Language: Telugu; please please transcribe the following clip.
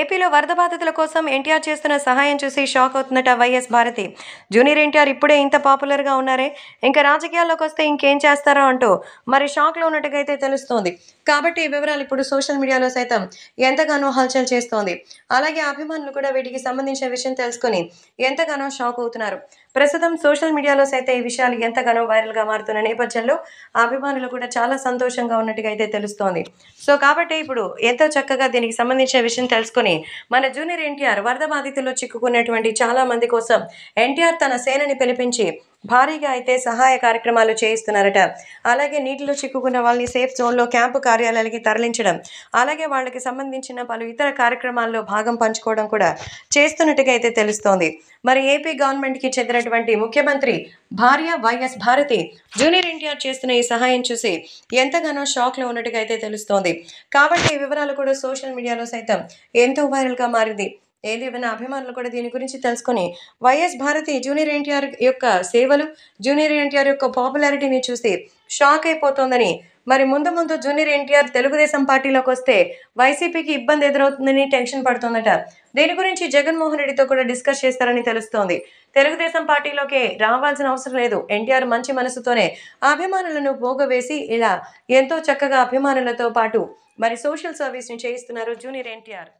ఏపీలో వరద బాధితుల కోసం ఎన్టీఆర్ చేస్తున్న సహాయం చూసి షాక్ అవుతుందట వైఎస్ భారతి జూనియర్ ఎన్టీఆర్ ఇప్పుడే ఇంత పాపులర్గా ఉన్నారే ఇంకా రాజకీయాల్లోకి వస్తే ఇంకేం చేస్తారో అంటూ మరి షాక్లో ఉన్నట్టుగా అయితే తెలుస్తోంది కాబట్టి ఈ వివరాలు ఇప్పుడు సోషల్ మీడియాలో సైతం ఎంతగానో హల్చల్ చేస్తోంది అలాగే అభిమానులు కూడా వీటికి సంబంధించిన విషయం తెలుసుకుని ఎంతగానో షాక్ అవుతున్నారు ప్రస్తుతం సోషల్ మీడియాలో సైతే ఈ విషయాలు ఎంతగానో వైరల్గా మారుతున్న నేపథ్యంలో అభిమానులు కూడా చాలా సంతోషంగా ఉన్నట్టుగా అయితే తెలుస్తోంది సో కాబట్టి ఇప్పుడు ఎంతో చక్కగా దీనికి సంబంధించిన విషయం తెలుసుకుని మన జూనియర్ ఎన్టీఆర్ వరద బాధితుల్లో చిక్కుకున్నటువంటి చాలా మంది కోసం ఎన్టీఆర్ తన సేనని పిలిపించి భారీగా అయితే సహాయ కార్యక్రమాలు చేయిస్తున్నారట అలాగే నీటిలో చిక్కుకున్న వాళ్ళని సేఫ్ జోన్లో క్యాంపు కార్యాలయాలకి తరలించడం అలాగే వాళ్ళకి సంబంధించిన పలు ఇతర కార్యక్రమాల్లో భాగం పంచుకోవడం కూడా చేస్తున్నట్టుగా అయితే తెలుస్తోంది మరి ఏపీ గవర్నమెంట్కి చెందినటువంటి ముఖ్యమంత్రి భార్య వైఎస్ భారతి జూనియర్ ఎన్టీఆర్ చేస్తున్న ఈ సహాయం చూసి ఎంతగానో షాక్లో ఉన్నట్టుగా అయితే తెలుస్తోంది కాబట్టి ఈ వివరాలు కూడా సోషల్ మీడియాలో సైతం ఎంతో వైరల్గా మారింది ఏదేమైనా అభిమానులు కూడా దీని గురించి తెలుసుకొని వైఎస్ భారతి జూనియర్ ఎన్టీఆర్ యొక్క సేవలు జూనియర్ ఎన్టీఆర్ యొక్క పాపులారిటీని చూసి షాక్ అయిపోతోందని మరి ముందు ముందు జూనియర్ ఎన్టీఆర్ తెలుగుదేశం పార్టీలోకి వస్తే వైసీపీకి ఇబ్బంది ఎదురవుతుందని టెన్షన్ పడుతుందట దీని గురించి జగన్మోహన్ రెడ్డితో కూడా డిస్కస్ చేస్తారని తెలుస్తోంది తెలుగుదేశం పార్టీలోకి రావాల్సిన అవసరం లేదు ఎన్టీఆర్ మంచి మనసుతోనే అభిమానులను పోగవేసి ఇలా ఎంతో చక్కగా అభిమానులతో పాటు మరి సోషల్ సర్వీస్ని చేయిస్తున్నారు జూనియర్ ఎన్టీఆర్